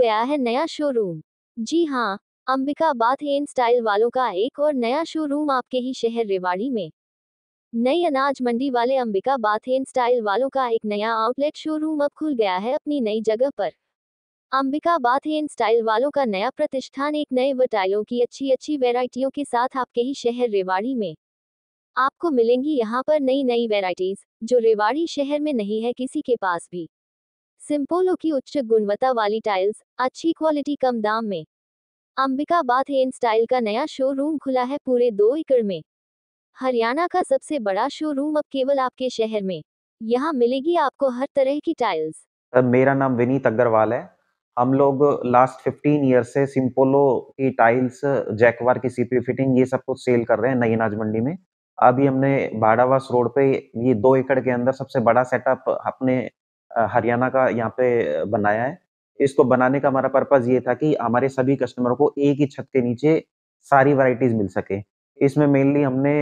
गया है नया शोरूम जी हाँ अंबिका बाथ एन स्टाइल वालों का एक और नया शोरूम आपके ही शहर रेवाड़ी में नई अनाज मंडी वाले अंबिका बाथ बाथेन स्टाइल वालों का एक नया आउटलेट शोरूम अब खुल गया है अपनी नई जगह पर अंबिका बाथ बाथेन स्टाइल वालों का नया प्रतिष्ठान एक नए वटाइलों की अच्छी अच्छी वेराइटियों के साथ आपके ही शहर रेवाड़ी में आपको मिलेंगी यहाँ पर नई नई वेराइटीज जो रेवाड़ी शहर में नहीं है किसी के पास भी सिंपोलो की उच्च गुणवत्ता वाली टाइल्स अच्छी क्वालिटी कम दाम में अंबिका बाथ एंड स्टाइल का नया शोरूम खुला है पूरे दो एकड़ में हरियाणा का सबसे बड़ा शोरूम अब केवल आपके शहर में यहाँ मिलेगी आपको हर तरह की टाइल्स मेरा नाम विनीत अग्रवाल है हम लोग लास्ट 15 ईयर से सिंपोलो की टाइल्स जैकवार की सीपी फिटिंग ये सब कुछ सेल कर रहे हैं नई अनाज मंडी में अभी हमने भाड़ावास रोड पे ये दो एकड़ के अंदर सबसे बड़ा सेटअप अपने हरियाणा का यहाँ पे बनाया है इसको बनाने का हमारा पर्पज ये था कि हमारे सभी कस्टमर को एक ही छत के नीचे सारी वराइटीज मिल सके इसमें मेनली हमने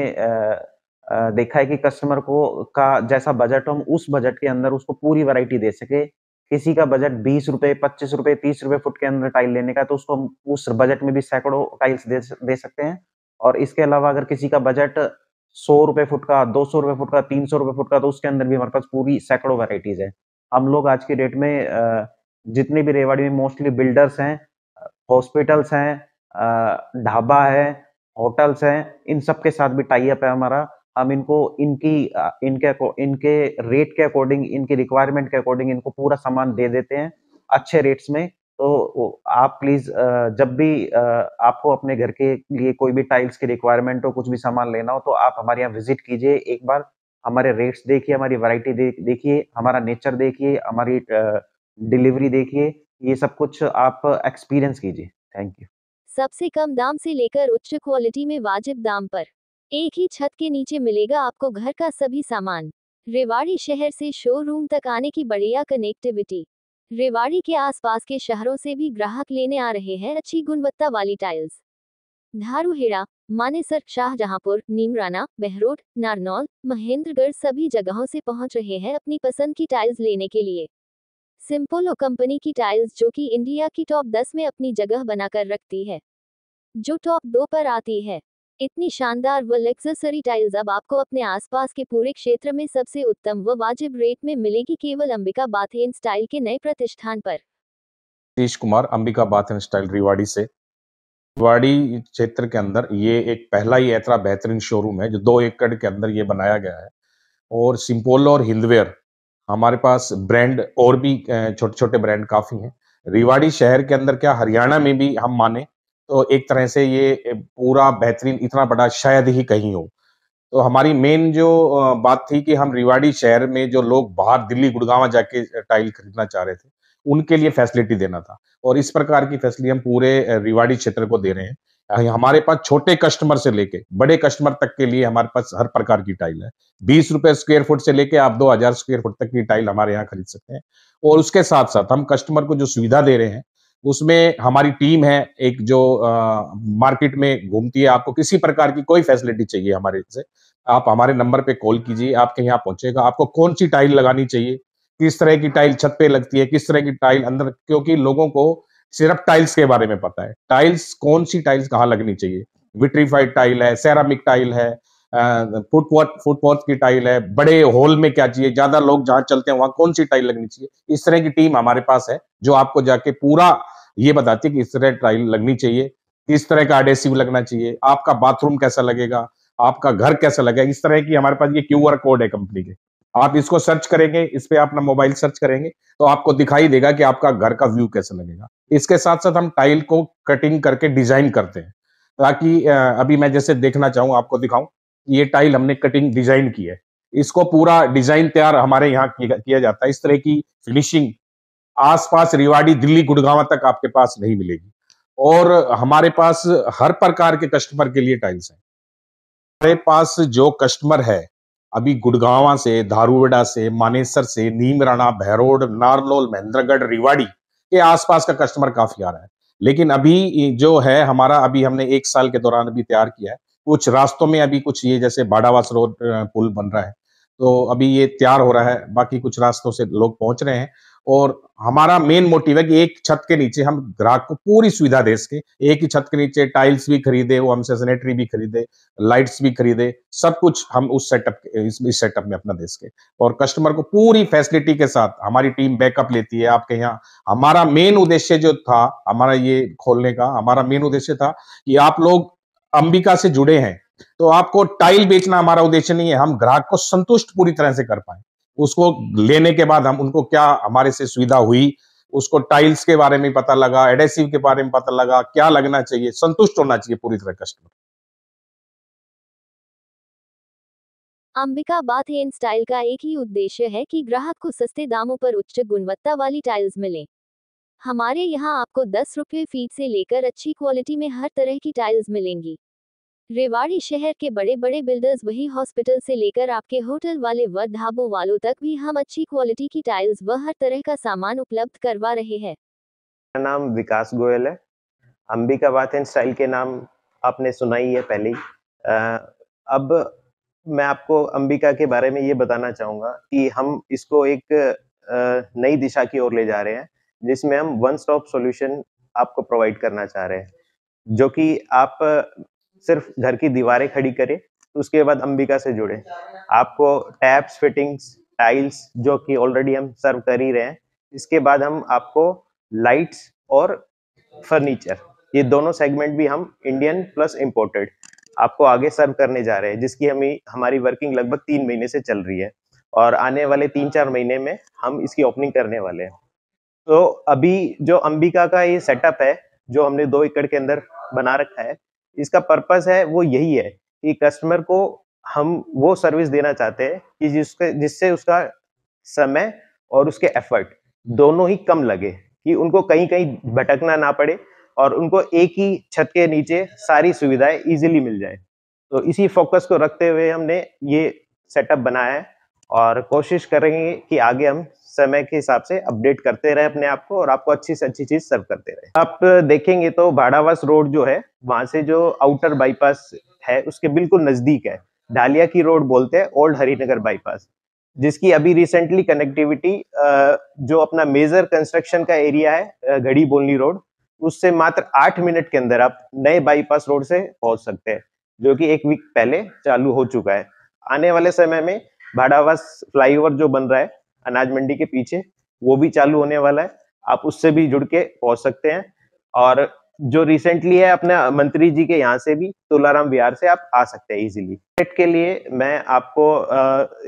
देखा है कि कस्टमर को का जैसा बजट हो हम उस बजट के अंदर उसको पूरी वराइटी दे सके किसी का बजट बीस रुपए पच्चीस रुपए तीस रुपए फुट के अंदर टाइल लेने का तो उसको हम उस बजट में भी सैकड़ों टाइल्स दे, दे सकते हैं और इसके अलावा अगर किसी का बजट सौ रुपए फुट का दो सौ रुपए फुट का तीन सौ रुपए फुट का तो उसके अंदर भी हमारे पास पूरी सैकड़ों वराइटीज है हम लोग आज की डेट में जितने भी रेवाड़ी में मोस्टली बिल्डर्स हैं हॉस्पिटल्स हैं ढाबा है होटल्स हैं इन सब के साथ भी टाई अप है हमारा हम इनको इनकी इनके इनके रेट के अकॉर्डिंग इनकी रिक्वायरमेंट के अकॉर्डिंग इनको पूरा सामान दे देते हैं अच्छे रेट्स में तो आप प्लीज जब भी आपको अपने घर के लिए कोई भी टाइल्स की रिक्वायरमेंट हो कुछ भी सामान लेना हो तो आप हमारे यहाँ विजिट कीजिए एक बार हमारे रेट्स देखिए हमारी वैरायटी देखिए हमारा नेचर देखिए हमारी डिलीवरी देखिए ये सब कुछ आप एक्सपीरियंस कीजिए थैंक यू सबसे कम दाम से लेकर उच्च क्वालिटी में वाजिब दाम पर एक ही छत के नीचे मिलेगा आपको घर का सभी सामान रेवाड़ी शहर से शोरूम तक आने की बढ़िया कनेक्टिविटी रेवाड़ी के आसपास के शहरों से भी ग्राहक लेने आ रहे हैं अच्छी गुणवत्ता वाली टाइल्स धारूहेड़ा मानेसर शाहजहांपुर नीमराना बहरोड नारनौल महेंद्रगढ़ सभी जगहों से पहुंच रहे हैं अपनी पसंद की टाइल्स लेने के लिए सिंपोलो कंपनी की टाइल्स जो कि इंडिया की टॉप दस में अपनी जगह बनाकर रखती है जो टॉप दो पर आती है इतनी शानदार व लग्जरी टाइल्स अब आपको अपने आसपास के पूरे क्षेत्र में सबसे उत्तम व वाजिब रेट में मिलेगी केवल अंबिका बाथेन स्टाइल के नए प्रतिष्ठान पर नीतीश कुमार अंबिका बाथेन स्टाइल रिवाड़ी से वाड़ी क्षेत्र के अंदर ये एक पहला ही ऐसा बेहतरीन शोरूम है जो दो एकड़ के अंदर ये बनाया गया है और सिंपोल और हिंदवेयर हमारे पास ब्रांड और भी छोटे छोटे ब्रांड काफ़ी हैं रिवाड़ी शहर के अंदर क्या हरियाणा में भी हम माने तो एक तरह से ये पूरा बेहतरीन इतना बड़ा शायद ही कहीं हो तो हमारी मेन जो बात थी कि हम रिवाड़ी शहर में जो लोग बाहर दिल्ली गुड़गावा जाके टाइल खरीदना चाह रहे थे उनके लिए फैसिलिटी देना था और इस प्रकार की फैसिलिटी हम पूरे रिवाड़ी क्षेत्र को दे रहे हैं हमारे पास छोटे कस्टमर से लेके बड़े कस्टमर तक के लिए हमारे पास हर प्रकार की टाइल है बीस रुपए स्क्वेयर फुट से लेके आप दो हजार स्क्वेयर फुट तक की टाइल हमारे यहाँ खरीद सकते हैं और उसके साथ साथ हम कस्टमर को जो सुविधा दे रहे हैं उसमें हमारी टीम है एक जो आ, मार्केट में घूमती है आपको किसी प्रकार की कोई फैसिलिटी चाहिए हमारे से आप हमारे नंबर पे कॉल कीजिए आपके यहाँ पहुंचेगा आपको कौन सी टाइल लगानी चाहिए किस तरह की टाइल छत पे लगती है किस तरह की टाइल अंदर क्योंकि लोगों को सिर्फ टाइल्स के बारे में पता है टाइल्स कौन सी टाइल्स कहाँ लगनी चाहिए विट्रीफाइड टाइल है सेरामिक टाइल है फुटवर्क फुटवर्क की टाइल है बड़े हॉल में क्या चाहिए ज्यादा लोग जहाँ चलते हैं वहां कौन सी टाइल लगनी चाहिए इस तरह की टीम हमारे पास है जो आपको जाके पूरा ये बताती है कि इस तरह टाइल लगनी चाहिए किस तरह का एडेसिव लगना चाहिए आपका बाथरूम कैसा लगेगा आपका घर कैसा लगेगा इस तरह की हमारे पास ये क्यू आर कोड है कंपनी के आप इसको सर्च करेंगे इस पे अपना मोबाइल सर्च करेंगे तो आपको दिखाई देगा कि आपका घर का व्यू कैसे लगेगा इसके साथ साथ हम टाइल को कटिंग करके डिजाइन करते हैं ताकि अभी मैं जैसे देखना चाहूं आपको दिखाऊं ये टाइल हमने कटिंग डिजाइन की है इसको पूरा डिजाइन तैयार हमारे यहाँ किया जाता है इस तरह की फिनिशिंग आसपास रिवाड़ी दिल्ली गुड़गावा तक आपके पास नहीं मिलेगी और हमारे पास हर प्रकार के कस्टमर के लिए टाइल्स हैं हमारे पास जो कस्टमर है अभी गुड़गावा से धारूवेड़ा से मानेसर से नीमराना भैरोड नारलोल महेंद्रगढ़ रिवाड़ी के आसपास का कस्टमर काफी आ रहा है लेकिन अभी जो है हमारा अभी हमने एक साल के दौरान अभी तैयार किया है कुछ रास्तों में अभी कुछ ये जैसे बाड़ावास रोड पुल बन रहा है तो अभी ये तैयार हो रहा है बाकी कुछ रास्तों से लोग पहुंच रहे हैं और हमारा मेन मोटिव है कि एक छत के नीचे हम ग्राहक को पूरी सुविधा दे सके एक ही छत के नीचे टाइल्स भी खरीदे वो हमसे सेनेटरी भी खरीदे लाइट्स भी खरीदे सब कुछ हम उस सेटअप इस सेटअप में अपना दे सके और कस्टमर को पूरी फैसिलिटी के साथ हमारी टीम बैकअप लेती है आपके यहाँ हमारा मेन उद्देश्य जो था हमारा ये खोलने का हमारा मेन उद्देश्य था कि आप लोग अंबिका से जुड़े हैं तो आपको टाइल बेचना हमारा उद्देश्य नहीं है हम ग्राहक को संतुष्ट पूरी तरह से कर पाए उसको लेने के बाद हम उनको क्या हमारे से सुविधा हुई उसको टाइल्स के बारे में पता लगा एडेसिव के बारे में पता लगा क्या लगना चाहिए संतुष्ट होना चाहिए पूरी तरह कस्टमर अंबिका है इन स्टाइल का एक ही उद्देश्य है कि ग्राहक को सस्ते दामों पर उच्च गुणवत्ता वाली टाइल्स मिले हमारे यहाँ आपको दस रुपये फीट से लेकर अच्छी क्वालिटी में हर तरह की टाइल्स मिलेंगी रेवाड़ी शहर के बड़े बड़े बिल्डर्स वही हॉस्पिटल से लेकर आपके होटल वाले व ढाबों वालों तक भी हम अच्छी क्वालिटी की टाइल्स व हर तरह का सामान उपलब्ध करवा रहे हैं मेरा नाम विकास गोयल है अंबिका बात एंड स्टाइल के नाम आपने सुना ही है पहले ही अब मैं आपको अंबिका के बारे में ये बताना चाहूँगा कि हम इसको एक नई दिशा की ओर ले जा रहे हैं जिसमें हम वन स्टॉप सॉल्यूशन आपको प्रोवाइड करना चाह रहे हैं जो कि आप सिर्फ घर की दीवारें खड़ी करें तो उसके बाद अंबिका से जुड़े आपको टैप्स फिटिंग्स टाइल्स जो कि ऑलरेडी हम सर्व कर ही रहे हैं इसके बाद हम आपको लाइट्स और फर्नीचर ये दोनों सेगमेंट भी हम इंडियन प्लस इम्पोर्टेड आपको आगे सर्व करने जा रहे हैं जिसकी हमें हमारी वर्किंग लगभग तीन महीने से चल रही है और आने वाले तीन चार महीने में हम इसकी ओपनिंग करने वाले हैं तो अभी जो अंबिका का ये सेटअप है जो हमने दो एकड़ के अंदर बना रखा है इसका पर्पस है वो यही है कि कस्टमर को हम वो सर्विस देना चाहते हैं कि जिसके जिससे उसका समय और उसके एफर्ट दोनों ही कम लगे कि उनको कहीं कहीं भटकना ना पड़े और उनको एक ही छत के नीचे सारी सुविधाएं इजीली मिल जाए तो इसी फोकस को रखते हुए हमने ये सेटअप बनाया है और कोशिश करेंगे कि आगे हम समय के हिसाब से अपडेट करते रहे अपने आप को और आपको अच्छी से अच्छी चीज सर्व करते रहे आप देखेंगे तो भाड़ावास रोड जो है वहां से जो आउटर बाईपास है उसके बिल्कुल नजदीक है ढालिया की रोड बोलते हैं ओल्ड हरिनगर बाईपास जिसकी अभी रिसेंटली कनेक्टिविटी जो अपना मेजर कंस्ट्रक्शन का एरिया है घड़ी बोलनी रोड उससे मात्र आठ मिनट के अंदर आप नए बाईपास रोड से पहुंच सकते हैं जो कि एक वीक पहले चालू हो चुका है आने वाले समय में भाड़ावास फ्लाईओवर जो बन रहा है अनाज मंडी के पीछे वो भी चालू होने वाला है आप उससे भी जुड़ के पहुंच सकते हैं और जो रिसेंटली है अपने मंत्री जी के यहाँ से भी तुलाराम विहार से आप आ सकते हैं इजीली टिकट के लिए मैं आपको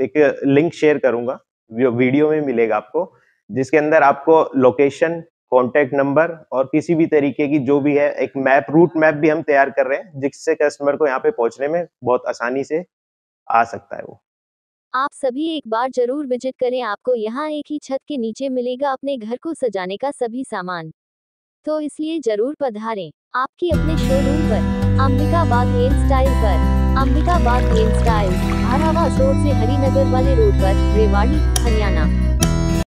एक लिंक शेयर करूंगा वीडियो में मिलेगा आपको जिसके अंदर आपको लोकेशन कॉन्टेक्ट नंबर और किसी भी तरीके की जो भी है एक मैप रूट मैप भी हम तैयार कर रहे हैं जिससे कस्टमर को यहाँ पे पहुंचने में बहुत आसानी से आ सकता है वो आप सभी एक बार जरूर विजिट करें आपको यहाँ एक ही छत के नीचे मिलेगा अपने घर को सजाने का सभी सामान तो इसलिए जरूर पधारें आपके अपने शोरूम पर अंबिकाबाद हेयर स्टाइल पर अंबिकाबाद हेयर स्टाइल धारावा रोड से हरिनगर वाले रोड पर रेवाड़ी हरियाणा